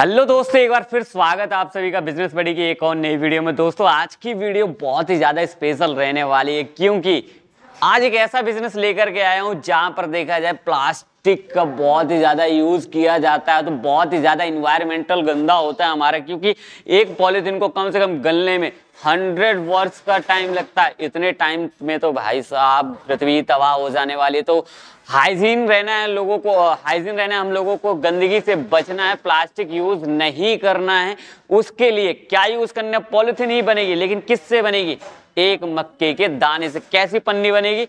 Hello दोस्तों एक बार फिर स्वागत है आप सभी का बिजनेस बड़ी की एक और नई वीडियो में दोस्तों आज की वीडियो बहुत ही ज़्यादा स्पेशल रहने वाली है क्योंकि आज एक ऐसा बिजनेस लेकर के आया हूँ जहाँ पर देखा जाए प्लास्टिक का बहुत ही ज़्यादा यूज़ किया जाता है तो बहुत ही ज़्यादा इन्वायरमेंटल गंदा होता है हमारा क्योंकि एक पॉलिथिन को कम से कम गलने में हंड्रेड वर्ष का टाइम लगता है इतने टाइम में तो भाई साहब पृथ्वी तबाह हो जाने वाली तो हाइजीन रहना है लोगों को हाइजीन रहना है हम लोगों को गंदगी से बचना है प्लास्टिक यूज नहीं करना है उसके लिए क्या यूज करना है पॉलिथीन ही बनेगी लेकिन किससे बनेगी एक मक्के के दाने से कैसी पन्नी बनेगी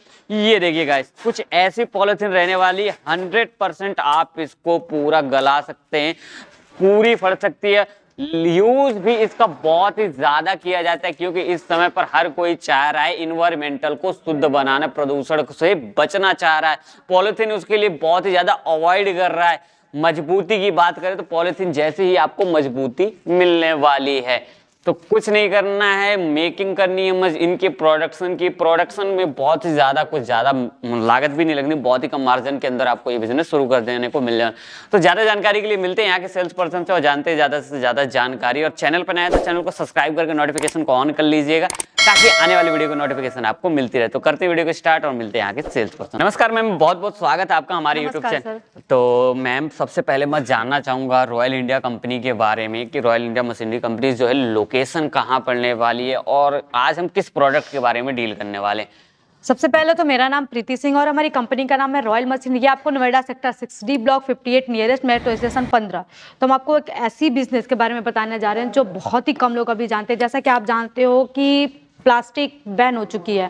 ये देखिए गाइस कुछ ऐसी पॉलिथीन रहने वाली हंड्रेड परसेंट आप इसको पूरा गला सकते हैं पूरी फट सकती है यूज भी इसका बहुत ही ज्यादा किया जाता है क्योंकि इस समय पर हर कोई चाह रहा है इन्वायरमेंटल को शुद्ध बनाना प्रदूषण से बचना चाह रहा है पॉलिथीन उसके लिए बहुत ही ज्यादा अवॉइड कर रहा है मजबूती की बात करें तो पॉलिथीन जैसे ही आपको मजबूती मिलने वाली है तो कुछ नहीं करना है मेकिंग करनी है मज इनके प्रोडक्शन की प्रोडक्शन में बहुत ही ज़्यादा कुछ ज़्यादा लागत भी नहीं लगनी बहुत ही कम मार्जिन के अंदर आपको ये बिजनेस शुरू कर देने को मिल जाए तो ज़्यादा जानकारी के लिए मिलते हैं यहाँ के सेल्स पर्सन से और जानते हैं ज़्यादा से ज़्यादा जानकारी और चैनल पर नया तो चैनल को सब्सक्राइब करके नोटिफिकेशन को ऑन कर लीजिएगा ताकि आने वाली वीडियो को नोटिफिकेशन आपको मिलती रहे तो करते वीडियो को स्टार्ट और मिलते हैं यहाँ के सेल्स पर्सन नमस्कार मैम बहुत बहुत स्वागत है आपका हमारे यूट्यूब चैनल तो मैम सबसे पहले मैं जानना चाहूँगा रॉयल इंडिया कंपनी के बारे में कि रॉयल इंडिया मशीनरी कंपनी जो है लोकेट लोकेशन कहाँ पड़ने वाली है और आज हम किस प्रोडक्ट के बारे में डील करने वाले हैं सबसे पहले तो मेरा नाम प्रीति सिंह और हमारी कंपनी का नाम है रॉयल मशीन ये आपको Noida sector six D block at nearest metro station पंद्रह तो हम आपको एक ऐसी बिजनेस के बारे में बताने जा रहे हैं जो बहुत ही कम लोग अभी जानते हैं जैसा कि आप जानते हो कि प्लास्टिक बैन हो चुकी है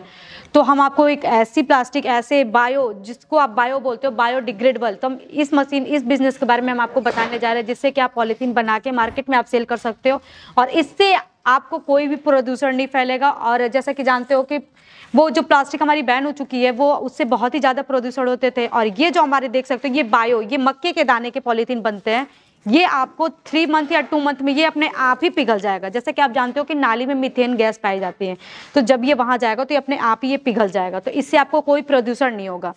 तो हम आपको एक ऐसी प्लास्टिक ऐसे बायो जिसको आप बायो बोलते हो बायोडिग्रेडेबल तो हम इस मशीन इस बिजनेस के बारे में हम आपको बताने जा रहे हैं जिससे कि आप पॉलीथीन बना के मार्केट में आप सेल कर सकते हो और इससे आपको कोई भी प्रदूषण नहीं फैलेगा और जैसा कि जानते हो कि वो जो प्लास्टिक हमारी बैन हो चुकी है वो उससे बहुत ही ज़्यादा प्रदूषण होते थे और ये जो हमारे देख सकते हो ये बायो ये मक्के के दाने के पॉलीथीन बनते हैं ये आपको थ्री मंथ या टू मंथ में ये अपने आप ही पिघल जाएगा जैसे कि आप जानते हो कि नाली में मिथेन गैस पाई जाती है तो जब ये वहां जाएगा तो ये अपने आप ही ये पिघल जाएगा तो इससे आपको कोई प्रदूषण नहीं होगा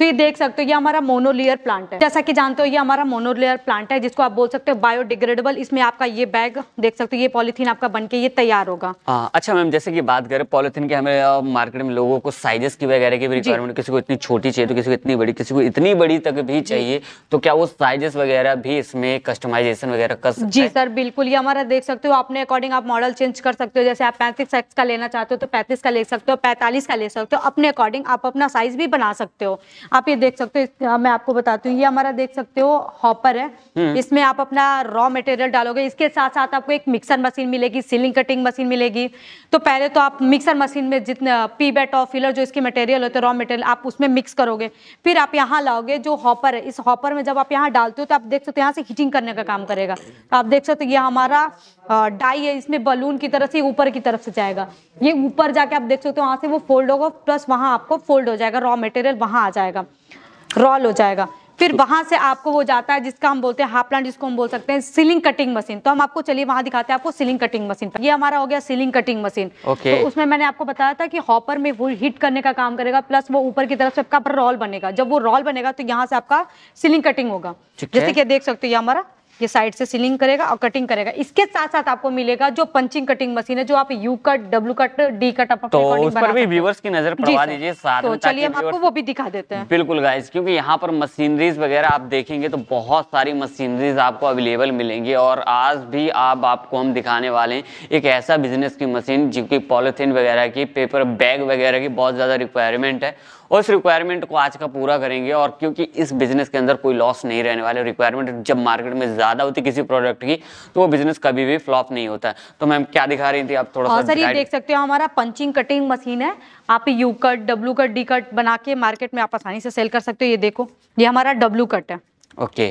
तो ये देख सकते हो ये हमारा मोनोलेयर प्लांट है जैसा कि जानते हो ये हमारा मोनोलेयर प्लांट है जिसको आप बोल सकते हो बायोडिग्रेडेबल इसमें आपका ये बैग देख सकते हो ये पॉलिथीन आपका बन के ये तैयार होगा आ, अच्छा मैम जैसे की बात करें पॉलिथीन के हमें मार्केट में लोगों को साइजेस की वगैरह की रिक्वायरमेंट किसी को इतनी छोटी चाहिए तो किसी को इतनी बड़ी किसी को इतनी बड़ी तक भी चाहिए तो क्या वो साइजेस वगैरह भी इसमें कस्टमाइजेशन वगैरह कर जी सर बिल्कुल ये हमारा देख सकते हो अपने अकॉर्डिंग आप मॉडल चेंज कर सकते हो जैसे आप पैंतीस एक्स का लेना चाहते हो तो पैंतीस का ले सकते हो पैंतालीस का ले सकते हो अपने अकॉर्डिंग आप अपना साइज भी बना सकते हो आप ये देख सकते हो हाँ, मैं आपको बताती हूँ ये हमारा देख सकते हो हॉपर है हम्म। इसमें आप अपना रॉ मटेरियल डालोगे इसके साथ साथ आपको एक मिक्सर मशीन मिलेगी सीलिंग कटिंग मशीन मिलेगी तो पहले तो आप मिक्सर मशीन में जितने पी बेट ऑफ फिलर जो इसके मटेरियल होते हैं रॉ मटेरियल आप उसमें मिक्स करोगे फिर आप यहाँ लाओगे जो हॉपर है इस हॉपर में जब आप यहाँ डालते हो तो आप देख सकते हो यहाँ से हीटिंग करने का काम करेगा तो आप देख सकते हो ये हमारा डाई है इसमें बलून की तरफ से ऊपर की तरफ से जाएगा ये ऊपर जाके आप देख सकते हो वहाँ से वो फोल्ड होगा प्लस वहाँ आपको फोल्ड हो जाएगा रॉ मटेरियल वहाँ आ जाएगा जाएगा रोल हो जाएगा फिर वहां से आपको वो जाता है जिसका हम बोलते हैं हाफ प्लांट जिसको हम बोल सकते हैं सीलिंग कटिंग मशीन तो हम आपको चलिए वहां दिखाते हैं आपको सीलिंग कटिंग मशीन ये हमारा हो गया सीलिंग कटिंग मशीन okay. तो उसमें मैंने आपको बताया था कि हॉपर में वो हिट करने का काम करेगा प्लस वो ऊपर की तरफ से आपका रोल बनेगा जब वो रोल बनेगा तो यहाँ से आपका सीलिंग कटिंग होगा जैसे कि देख सकते हो ये हमारा ये साइड से सिलिंग करेगा और कटिंग करेगा इसके साथ साथ आपको मिलेगा जो पंचिंग कटिंग मशीन है जो आप U cut W cut D cut आप तो उस पर भी व्यूवर्स की नजर पड़वा दीजिए साथ तो चलिए हम आपको वो भी दिखा देते हैं बिल्कुल गाइस क्योंकि यहाँ पर मशीनरीज वगैरह आप देखेंगे तो बहुत सारी मशीनरीज आपको अवेलेबल मिलेंगी और आज भी आप आपको हम दिखाने वाले एक ऐसा बिजनेस की मशीन जो पॉलिथीन वगैरह की पेपर बैग वगैरह की बहुत ज़्यादा रिक्वायरमेंट है उस रिक्वायरमेंट को आज का पूरा करेंगे और क्योंकि इस बिजनेस के अंदर कोई लॉस नहीं रहने वाले रिक्वायरमेंट जब मार्केट में ज्यादा होती किसी प्रोडक्ट की तो वो बिजनेस कभी भी फ्लॉप नहीं होता तो मैम क्या दिखा रही थी आप थोड़ा हाँ सा सर ये देख सकते हो हमारा पंचिंग कटिंग मशीन है आप U cut W cut D cut बना के मार्केट में आप आसानी से सेल कर सकते हो ये देखो ये हमारा डब्लू कट है ओके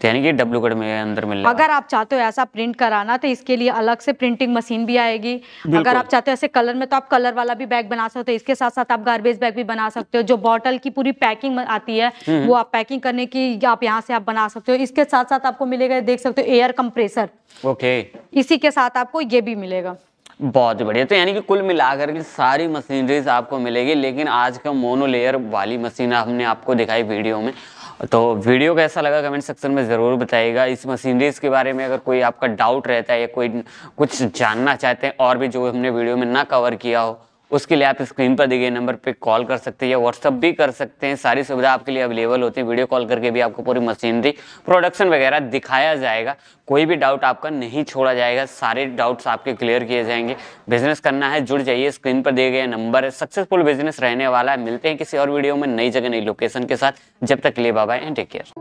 तो यानी कि डब्लू कट में अंदर मिल अगर आप चाहते हो ऐसा प्रिंट कराना तो इसके लिए अलग से प्रिंटिंग मशीन भी आएगी अगर आप चाहते हो ऐसे कलर में तो आप कलर वाला भी बैग बना सकते हो इसके साथ साथ आप गार्बेज बैग भी बना सकते हो जो बॉटल की पूरी पैकिंग आती है हम्म, हम्म। वो आप पैकिंग करने की आप यहाँ से आप बना सकते हो इसके साथ साथ आपको मिलेगा देख सकते हो एयर कंप्रेसर ओके इसी के साथ आपको ये भी मिलेगा बहुत बढ़िया तो यानी कि कुल मिलाकर के सारी मशीनरीज आपको मिलेगी लेकिन आज का मोनो लेयर वाली मशीन हमने आपको दिखाई वीडियो में तो वीडियो कैसा लगा कमेंट सेक्शन में ज़रूर बताइएगा इस मशीनरीज के बारे में अगर कोई आपका डाउट रहता है या कोई कुछ जानना चाहते हैं और भी जो हमने वीडियो में ना कवर किया हो उसके लिए आप स्क्रीन पर दिए गए नंबर पे कॉल कर सकते हैं या व्हाट्सअप भी कर सकते हैं सारी सुविधा आपके लिए अवेलेबल होती है वीडियो कॉल करके भी आपको पूरी मशीनरी प्रोडक्शन वगैरह दिखाया जाएगा कोई भी डाउट आपका नहीं छोड़ा जाएगा सारे डाउट्स आपके क्लियर किए जाएंगे बिजनेस करना है जुड़ जाइए स्क्रीन पर दिए गए नंबर है सक्सेसफुल बिजनेस रहने वाला है मिलते हैं किसी और वीडियो में नई जगह नई लोकेशन के साथ जब तक लिए बाबा एंड टेक केयर